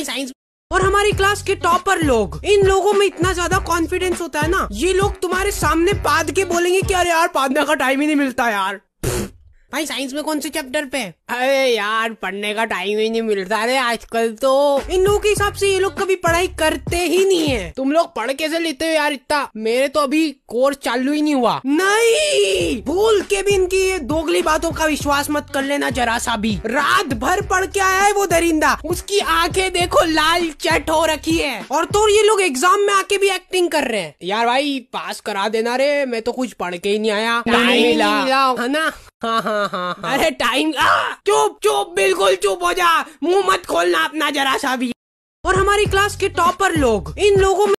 science और हमारी class के टॉपर लोग इन लोगों में इतना ज्यादा कॉन्फिडेंस होता है ना ये लोग तुम्हारे सामने पाद के बोलेंगे कि अरे यार पादने का टाइम ही नहीं मिलता यार भाई साइंस में कौन से चैप्टर पे अरे यार पढ़ने का टाइम ही नहीं मिलता रे आजकल तो इन लोगों के हिसाब से ये लोग कभी पढ़ाई करते ही नहीं है तुम लोग पढ़ कैसे लेते हो यार इतना मेरे तो अभी कोर्स चालू ही नहीं हुआ नहीं भूल के भी इनकी ये दोगली बातों का विश्वास मत कर लेना जरा सा भी रात भर पढ़ के आया है वो दरिंदा उसकी आंखें देखो लाल चट हो रखी है और तो ये लोग एग्जाम में आके भी एक्टिंग कर रहे हैं यार भाई पास करा देना रे मैं तो कुछ पढ़ के ही नहीं आया है ना हाँ, हाँ हाँ हाँ, अरे टाइम चुप चुप बिल्कुल चुप हो जा मुंह मत खोलना अपना जरा सा भी और हमारी क्लास के टॉपर लोग इन लोगों में